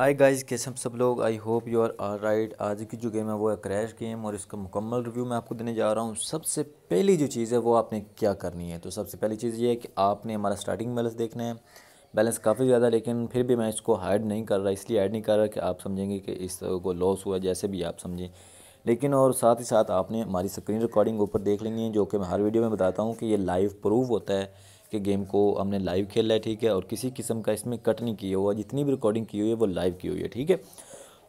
hi guys कैसे हम सब लोग I hope you are all right आज की जो गेम है वो है क्रैश गेम और इसका मुकम्मल रिव्यू मैं आपको देने जा रहा हूँ सबसे पहली जो चीज़ है वो आपने क्या करनी है तो सबसे पहली चीज़ ये है कि आपने हमारा स्टार्टिंग बैलेंस देखना है बैलेंस काफ़ी ज़्यादा लेकिन फिर भी मैं इसको हाइड नहीं कर रहा इसलिए ऐड नहीं कर रहा कि आप समझेंगे कि इसको लॉस हुआ जैसे भी आप समझें लेकिन और साथ ही साथ आपने हमारी स्क्रीन रिकॉर्डिंग ऊपर देख लेनी है जो कि मैं हर वीडियो में बताता हूँ कि ये लाइव प्रूव होता है के गेम को हमने लाइव खेला है ठीक है और किसी किस्म का इसमें कट नहीं किया हुआ जितनी भी रिकॉर्डिंग की हुई है वो लाइव की हुई है ठीक है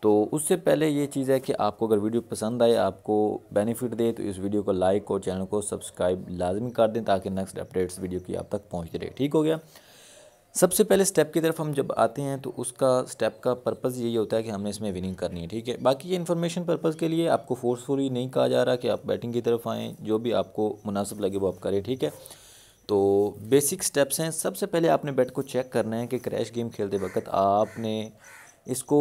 तो उससे पहले ये चीज़ है कि आपको अगर वीडियो पसंद आए आपको बेनिफिट दे तो इस वीडियो को लाइक और चैनल को सब्सक्राइब लाजमी कर दें ताकि नेक्स्ट अपडेट्स वीडियो की आप तक पहुँच रहे ठीक हो गया सबसे पहले स्टेप की तरफ हम जब आते हैं तो उसका स्टेप का पर्पज़ यही होता है कि हमने इसमें विनिंग करनी है ठीक है बाकी ये इन्फॉर्मेशन पर्पज़ के लिए आपको फोर्सफुली नहीं कहा जा रहा कि आप बैटिंग की तरफ आएँ जो भी आपको मुनासिब लगे वो आप करें ठीक है तो बेसिक स्टेप्स हैं सबसे पहले आपने बैट को चेक करना है कि क्रैश गेम खेलते वक्त आपने इसको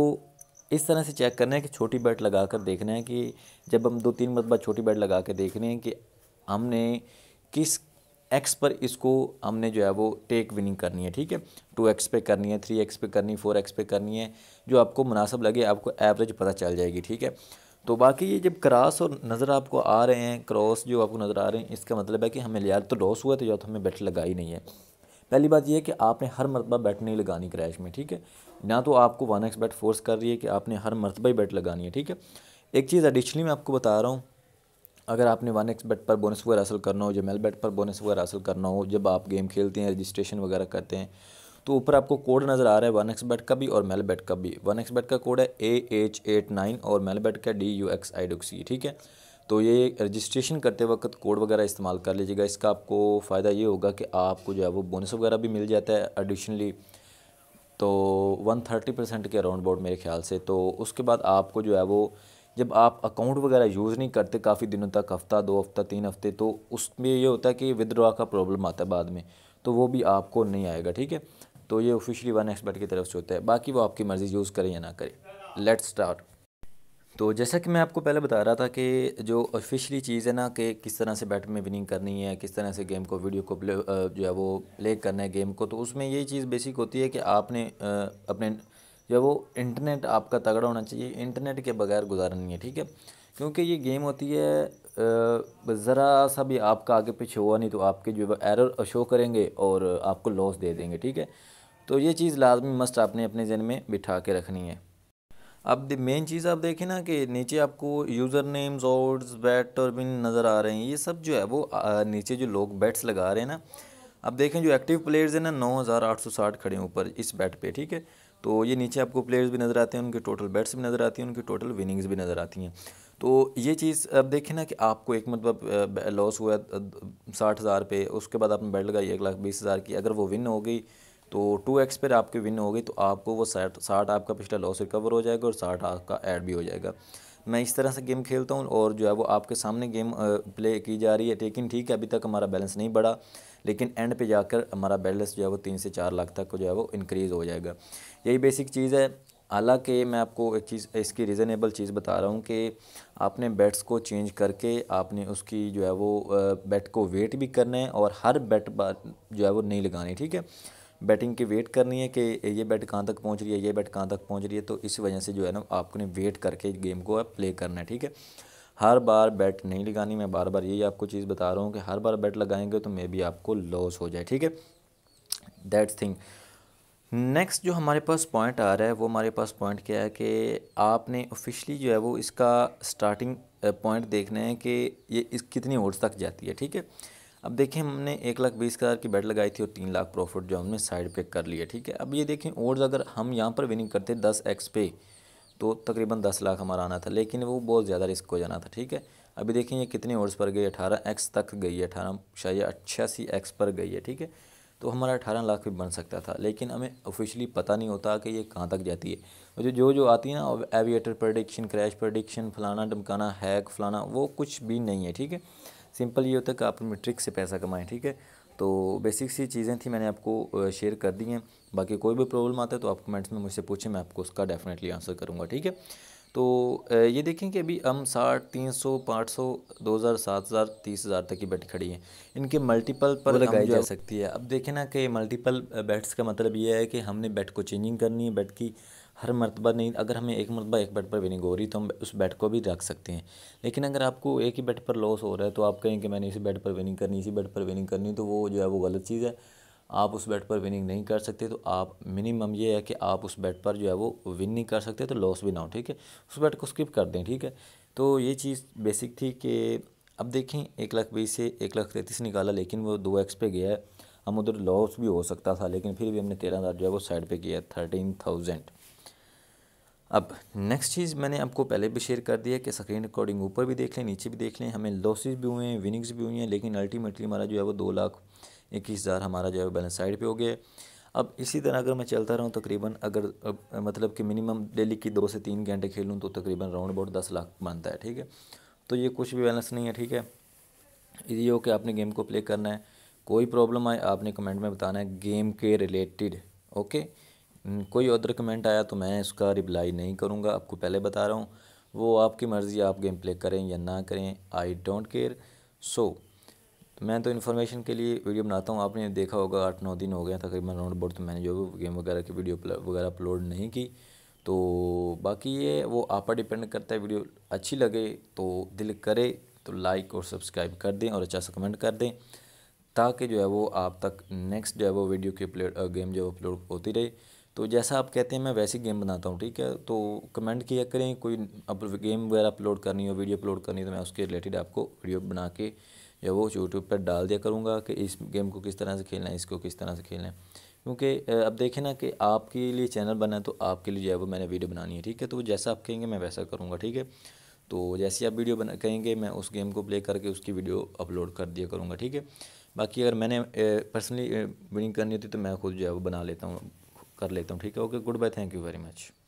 इस तरह से चेक करना है कि छोटी बैट लगा कर देखना है कि जब हम दो तीन मरतबा छोटी बैट लगा कर देख रहे हैं कि हमने किस एक्स पर इसको हमने जो है वो टेक विनिंग करनी है ठीक है टू एक्स पे करनी है थ्री एक्स पे करनी है फोर एक्स पे करनी है जो आपको मुनासब लगे आपको एवरेज पता चल जाएगी ठीक है तो बाकी ये जब क्रास और नज़र आपको आ रहे हैं क्रॉस जो आपको नज़र आ रहे हैं इसका मतलब है कि हमें लिया तो लॉस हुआ तो या तो हमें बैट लगाई नहीं है पहली बात यह है कि आपने हर मरतबा बैट नहीं लगानी क्रैश में ठीक है ना तो आपको वन एक्स बैट फोर्स कर रही है कि आपने हर मरतबा ही बैट लगानी है ठीक है एक चीज़ एडिशनली मैं आपको बता रहा हूँ अगर आपने वन एक्स बैट पर बोनस वगैरह हासिल करना हो जमेल बैट पर बोनस वगैरह हासिल करना हो जब आप गेम खेलते हैं रजिस्ट्रेशन वगैरह करते हैं तो ऊपर आपको कोड नज़र आ रहा है वन एक्स बैट का भी और मेल बैट का भी वन एक्स बैट का कोड है ए एच एट नाइन और मेल बैट का डी यू एक्स आई डुक्सी ठीक है तो ये रजिस्ट्रेशन करते वक्त कोड वगैरह इस्तेमाल कर लीजिएगा इसका आपको फ़ायदा ये होगा कि आपको जो है वो बोनस वगैरह भी मिल जाता है एडिशनली तो वन थर्टी परसेंट के अराउंड बोर्ड मेरे ख्याल से तो उसके बाद आपको जो है वो जब आप अकाउंट वगैरह यूज़ नहीं करते काफ़ी दिनों तक हफ़्ता दो हफ़्ता तीन हफ़्ते तो उसमें ये होता है कि विदड्रॉ का प्रॉब्लम आता है बाद में तो वो भी आपको नहीं आएगा ठीक है तो ये ऑफिशियली वन एक्सपर्ट की तरफ से होता है बाकी वो आपकी मर्ज़ी यूज़ करें या ना करें लेट स्टार्ट तो जैसा कि मैं आपको पहले बता रहा था कि जो ऑफिशियली चीज़ है ना कि किस तरह से बैट में विनिंग करनी है किस तरह से गेम को वीडियो को प्ले जो है वो प्ले करना है गेम को तो उसमें ये चीज़ बेसिक होती है कि आपने अपने जो वो इंटरनेट आपका तगड़ा होना चाहिए इंटरनेट के बगैर गुजारा नहीं है ठीक है क्योंकि ये गेम होती है ज़रा सा भी आपका आगे पीछे हुआ नहीं तो आपके जो एरर शो करेंगे और आपको लॉस दे देंगे ठीक है तो ये चीज़ लाजमी मस्ट आपने अपने जहन में बिठा के रखनी है अब मेन चीज़ आप देखें ना कि नीचे आपको यूज़र नेम्स और बैट और बिन नज़र आ रहे हैं ये सब जो है वो नीचे जो लोग बैट्स लगा रहे हैं ना अब देखें जो एक्टिव प्लेयर्स हैं ना नौ हज़ार आठ सौ साठ खड़े हैं ऊपर इस बैट पे ठीक है तो ये नीचे आपको प्लेयर्स भी नज़र आते हैं उनके टोटल बैट्स भी नज़र आती हैं उनकी टोटल विनिंग्स भी नज़र आती हैं तो ये चीज़ अब देखें ना कि आपको एक मतलब लॉस हुआ साठ हज़ार पे उसके बाद आपने बेड लगाई एक लाख बीस हज़ार की अगर वो विन हो गई तो टू एक्स पर आपकी विन हो गई तो आपको वो साठ साठ आपका पिछला लॉस रिकवर हो जाएगा और साठ आपका ऐड भी हो जाएगा मैं इस तरह से गेम खेलता हूँ और जो है वो आपके सामने गेम प्ले की जा रही है लेकिन ठीक है अभी तक हमारा बैलेंस नहीं बढ़ा लेकिन एंड पे जाकर हमारा बैलेंस जो है वो तीन से चार लाख तक जो है वो इंक्रीज़ हो जाएगा यही बेसिक चीज़ है हालांकि मैं आपको एक चीज़ इसकी रीज़नेबल चीज़ बता रहा हूँ कि आपने बेट्स को चेंज करके आपने उसकी जो है वो बैट को वेट भी करना है और हर बैट जो है वो नहीं लगानी ठीक है बैटिंग की वेट करनी है कि ये बैट कहाँ तक पहुँच रही है ये बैट कहाँ तक पहुँच रही है तो इस वजह से जो है ना आपने वेट करके गेम को प्ले करना है ठीक है हर बार बैट नहीं लगानी मैं बार बार यही आपको चीज़ बता रहा हूँ कि हर बार बैट लगाएंगे तो मे बी आपको लॉस हो जाए ठीक है दैट्स थिंग नेक्स्ट जो हमारे पास पॉइंट आ रहा है वो हमारे पास पॉइंट क्या है कि आपने ऑफिशली जो है वो इसका स्टार्टिंग पॉइंट देखना है कि ये इस कितनी ओट्स तक जाती है ठीक है अब देखें हमने एक लाख बीस हज़ार की बैट लगाई थी और तीन लाख प्रॉफिट जो हमने साइड पे कर लिया ठीक है अब ये देखें ओड्स अगर हम यहाँ पर विनिंग करते दस एक्स पे तो तकरीबन दस लाख हमारा आना था लेकिन वो बहुत ज़्यादा रिस्क हो जाना था ठीक है अभी देखें ये कितने ओड्स पर गई अठारह एक्स तक गई है अठारह शायद अच्छासी एक्स पर गई है ठीक है तो हमारा अठारह लाख भी बन सकता था लेकिन हमें ऑफिशियली पता नहीं होता कि ये कहाँ तक जाती है और जो जो जो आती है ना एविएटर प्रडिक्शन क्रैश प्रडिक्शन फलाना डमकाना हैक फलाना वो कुछ भी नहीं है ठीक है सिंपल ये होता है कि आप मेट्रिक से पैसा कमाएँ ठीक है तो बेसिक सी चीज़ें थी मैंने आपको शेयर कर दी हैं बाकी कोई भी प्रॉब्लम आता है तो आप कमेंट्स में मुझसे पूछें मैं आपको उसका डेफिनेटली आंसर करूँगा ठीक है तो ये देखें कि अभी हम साठ तीन सौ पाँच सौ दो हज़ार सात हज़ार तीस हज़ार तक की बैट खड़ी हैं इनके मल्टीपल पर लगाई तो जा सकती है अब देखें ना कि मल्टीपल बैट्स का मतलब ये है कि हमने बैट को चेंजिंग करनी है बैट की हर मरतबा नहीं अगर हमें एक मरतबा एक बैट पर विनिंग हो रही तो हम उस बैट को भी रख सकते हैं लेकिन अगर आपको एक ही बेट पर लॉस हो रहा है तो आप कहें कि मैंने इसी बैट पर विनिंग करनी इसी बैट पर विनिंग करनी तो वो जो है वो गलत चीज़ है आप उस बेट पर विनिंग नहीं कर सकते तो आप मिनिमम ये है कि आप उस बेट पर जो है वो विन नहीं कर सकते तो लॉस भी ना हो ठीक है उस बेट को स्किप कर दें ठीक है तो ये चीज़ बेसिक थी कि अब देखें एक लाख बीस से एक लाख तैंतीस निकाला लेकिन वो दो एक्स पे गया है हम उधर लॉस भी हो सकता था लेकिन फिर भी हमने तेरह हज़ार जो है वो साइड पे किया थर्टीन थाउजेंड अब नेक्स्ट चीज़ मैंने आपको पहले भी शेयर कर दिया कि स्क्रीन रिकॉर्डिंग ऊपर भी देख लें नीचे भी देख लें हमें लॉसेज भी हुए हैं विनिंग्स भी हुई हैं लेकिन अल्टीमेटली हमारा जो है वो दो लाख इक्कीस हज़ार हमारा जो है बैलेंस साइड पे हो गया अब इसी तरह अगर मैं चलता रहूँ तकरीबन अगर अब, मतलब कि मिनिमम डेली की दो से तीन घंटे खेलूँ तो तकरीबन राउंड अबाउट दस लाख बनता है ठीक है तो ये कुछ भी बैलेंस नहीं है ठीक है ये हो कि आपने गेम को प्ले करना है कोई प्रॉब्लम आए आपने कमेंट में बताना है गेम के रिलेटेड ओके कोई अदर कमेंट आया तो मैं उसका रिप्लाई नहीं करूँगा आपको पहले बता रहा हूँ वो आपकी मर्ज़ी आप गेम प्ले करें या ना करें आई डोंट केयर सो मैं तो इन्फॉर्मेशन के लिए वीडियो बनाता हूँ आपने देखा होगा आठ नौ दिन हो गया तकरीबन राउंड बोर्ड तो मैंने जो गेम वगैरह की वीडियो वगैरह अपलोड नहीं की तो बाकी ये वो आप पर डिपेंड करता है वीडियो अच्छी लगे तो दिल करे तो लाइक और सब्सक्राइब कर दें और अच्छा सा कमेंट कर दें ताकि जो है वो आप तक नेक्स्ट जो है वो वीडियो की अपलोड गेम जो अपलोड होती रहे तो जैसा आप कहते हैं मैं वैसी गेम बनाता हूँ ठीक है तो कमेंट किया करें कोई अब गेम वगैरह अपलोड करनी हो वीडियो अपलोड करनी हो तो मैं उसके रिलेटेड आपको वीडियो बना के या वो यूट्यूब पर डाल दिया करूँगा कि इस गेम को किस तरह से खेलना है इसको किस तरह से खेलना है क्योंकि अब देखें ना कि आपके लिए चैनल बना है तो आपके लिए जो है वो मैंने वीडियो बनानी है ठीक है तो जैसा आप कहेंगे मैं वैसा करूँगा ठीक है तो जैसे आप वीडियो बना कहेंगे मैं उस गेम को प्ले करके उसकी वीडियो अपलोड कर दिया करूँगा ठीक है बाकी अगर मैंने पर्सनली विनिंग करनी होती तो मैं खुद जो है वो बना लेता हूँ कर लेता हूँ ठीक है okay good bye thank you very much